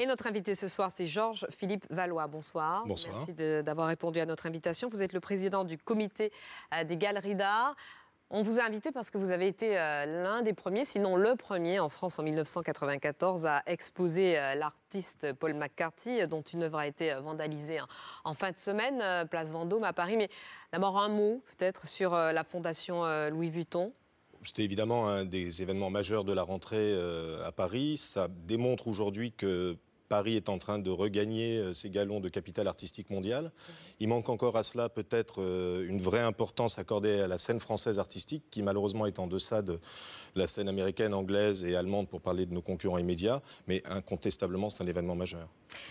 Et notre invité ce soir, c'est Georges Philippe Valois. Bonsoir. Bonsoir. Merci d'avoir répondu à notre invitation. Vous êtes le président du comité euh, des galeries d'art. On vous a invité parce que vous avez été euh, l'un des premiers, sinon le premier en France en 1994 à exposer euh, l'artiste Paul McCarthy, dont une œuvre a été vandalisée en fin de semaine, place Vendôme à Paris. Mais d'abord un mot peut-être sur la fondation Louis Vuitton. C'était évidemment un des événements majeurs de la rentrée à Paris. Ça démontre aujourd'hui que Paris est en train de regagner euh, ses galons de capital artistique mondiale. Il manque encore à cela peut-être euh, une vraie importance accordée à la scène française artistique, qui malheureusement est en deçà de la scène américaine, anglaise et allemande, pour parler de nos concurrents immédiats. Mais incontestablement, c'est un événement majeur.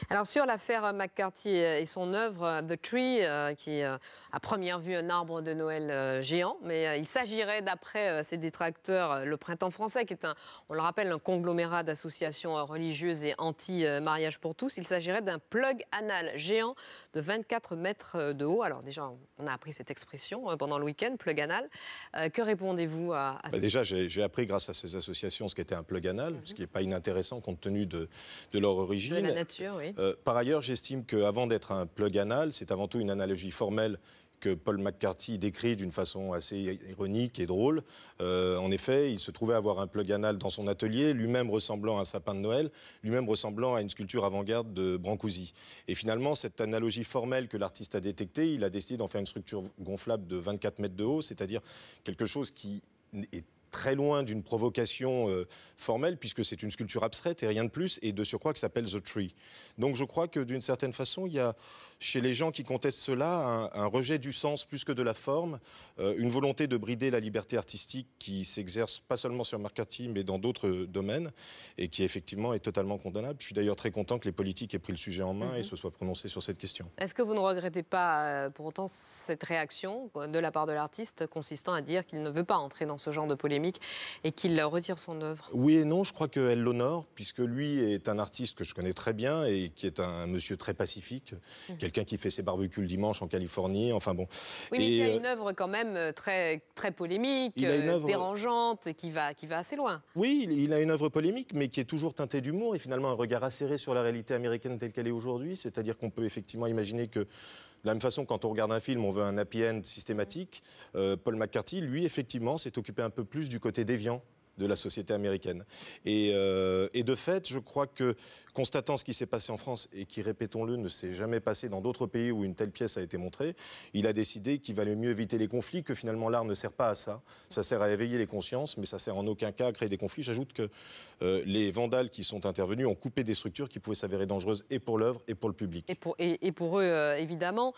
Alors sur l'affaire McCarthy et son œuvre euh, The Tree, euh, qui euh, à première vue un arbre de Noël géant, mais il s'agirait d'après ses détracteurs le Printemps français, qui est un, on le rappelle, un conglomérat d'associations religieuses et anti-mariage pour tous. Il s'agirait d'un plug anal géant de 24 mètres de haut. Alors déjà, on a appris cette expression pendant le week-end, plug anal. Que répondez-vous à, à bah, Déjà, j'ai appris grâce à ces associations ce qu'était un plug anal, mhm. ce qui n'est pas inintéressant compte tenu de, de leur origine. De la nature. Euh, par ailleurs, j'estime qu'avant d'être un plug anal, c'est avant tout une analogie formelle que Paul McCarthy décrit d'une façon assez ironique et drôle. Euh, en effet, il se trouvait avoir un plug anal dans son atelier, lui-même ressemblant à un sapin de Noël, lui-même ressemblant à une sculpture avant-garde de Brancusi. Et finalement, cette analogie formelle que l'artiste a détectée, il a décidé d'en faire une structure gonflable de 24 mètres de haut, c'est-à-dire quelque chose qui est très loin d'une provocation euh, formelle, puisque c'est une sculpture abstraite et rien de plus, et de surcroît qui s'appelle The Tree. Donc je crois que d'une certaine façon, il y a chez les gens qui contestent cela un, rejet du sens plus que de la forme, euh, une volonté de brider la liberté artistique qui s'exerce pas seulement sur Marcati, mais dans d'autres domaines, et qui effectivement est totalement condamnable. Je suis d'ailleurs très content que les politiques aient pris le sujet en main et mhm. se soient prononcés sur cette question. Est-ce que vous ne regrettez pas euh, pour autant cette réaction de la part de l'artiste consistant à dire qu'il ne veut pas entrer dans ce genre de polémique et qu'il retire son œuvre Oui et non, je crois qu'elle l'honore, puisque lui est un artiste que je connais très bien et qui est un monsieur très pacifique, mmh. quelqu'un qui fait ses barbecues le dimanche en Californie, enfin bon. Oui, mais il a euh, une œuvre quand même euh, très, très polémique, euh, dérangeante, qui va, qui va assez loin. Oui, il a une œuvre polémique, mais qui est toujours teintée d'humour et finalement un regard acéré sur la réalité américaine telle qu'elle est aujourd'hui, c'est-à-dire qu'on peut effectivement imaginer que de la même façon, quand on regarde un film, on veut un happy end systématique. Euh, Paul McCarthy, lui, effectivement, s'est occupé un peu plus du côté déviant de la société américaine. Euh, et, de fait, je crois que, constatant ce qui s'est passé en France et qui, répétons-le, ne s'est jamais passé dans d'autres pays où une telle pièce a été montrée, il a décidé qu'il valait mieux éviter les conflits, que finalement l'art ne sert pas à ça. Ça sert à éveiller les consciences, mais ça sert en aucun cas à créer des conflits. J'ajoute que euh, les vandales qui sont intervenus ont coupé des structures qui pouvaient s'avérer dangereuses et pour l'œuvre et pour le public. Et pour, eux, euh, évidemment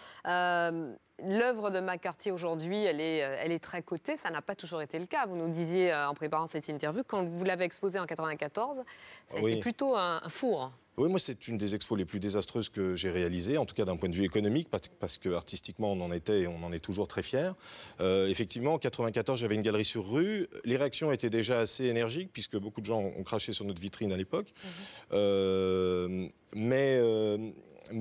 l'œuvre de McCarthy aujourd'hui, elle est, euh, elle est très cotée. Ça n'a pas toujours été le cas. Vous nous disiez euh, en préparant cette interview, quand vous l'avez exposée en 1994, c'était plutôt un, four. Oui, moi, c'est une des expos les plus désastreuses que j'ai réalisées, en tout cas d'un point de vue économique, parce que artistiquement, on en était et on en est toujours très fiers. Euh, effectivement, en 1994, j'avais une galerie sur rue. Les réactions étaient déjà assez énergiques, puisque beaucoup de gens ont craché sur notre vitrine à l'époque. Mhm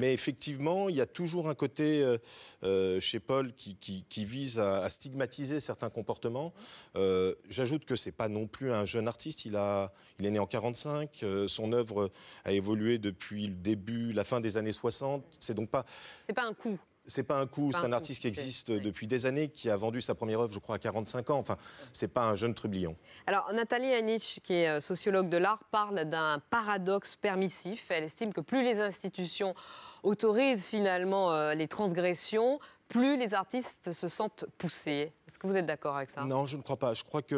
mais effectivement, il y a toujours un côté euh, euh, chez Paul qui, vise à, stigmatiser certains comportements. Euh, j'ajoute que ce n'est pas non plus un jeune artiste. Il, a, il est né en 45. son œuvre a évolué depuis le début, la fin des années 60. C'est donc pas. C'est pas un coup. C'est pas un coup, c'est un, artiste qui existe depuis des années, qui a vendu sa première œuvre, je crois, à 45 ans. Enfin, c'est pas un jeune trublion. Alors, Nathalie Hanich, qui est euh, sociologue de l'art, parle d'un paradoxe permissif. Elle estime que plus les institutions autorisent finalement euh, les transgressions, plus les artistes se sentent poussés. Est-ce que vous êtes d'accord avec ça Non, je ne crois pas. Je crois que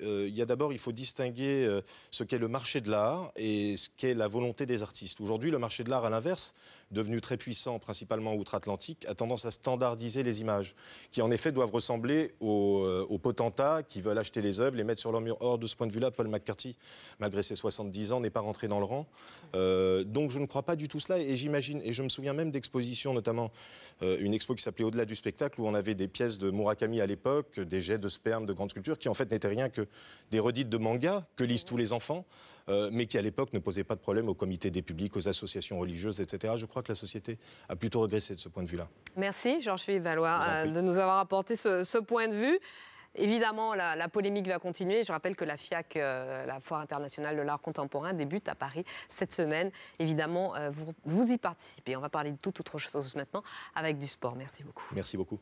euh, il y a d'abord, il faut distinguer ce qu'est le marché de l'art et ce qu'est la volonté des artistes. Aujourd'hui, le marché de l'art, à l'inverse, devenu très puissant, principalement outre-Atlantique, a tendance à standardiser les images, qui en effet doivent ressembler aux, euh, potentats qui veulent acheter les œuvres, les mettre sur leur mur. Or, de ce point de vue-là, Paul McCarthy, malgré ses 70 ans, n'est pas rentré dans le rang. Euh, donc je ne crois pas du tout cela, et j'imagine, et je me souviens même d'expositions, notamment euh, une expo qui s'appelait Au-delà du spectacle, où on avait des pièces de Murakami à l'époque, des jets de sperme de grandes sculptures, qui en fait n'étaient rien que des redites de manga que lisent tous les enfants. Euh, mais qui à l'époque ne posait pas de problème au comité des publics, aux associations religieuses, etc. Je crois que la société a plutôt régressé de ce point de vue-là. Merci Jean-Philippe Valois euh, de nous avoir apporté ce, point de vue. Évidemment, la, polémique va continuer. Je rappelle que la FIAC, euh, la Foire internationale de l'art contemporain, débute à Paris cette semaine. Évidemment, vous, y participez. On va parler de tout autre chose maintenant avec du sport. Merci beaucoup. Merci beaucoup.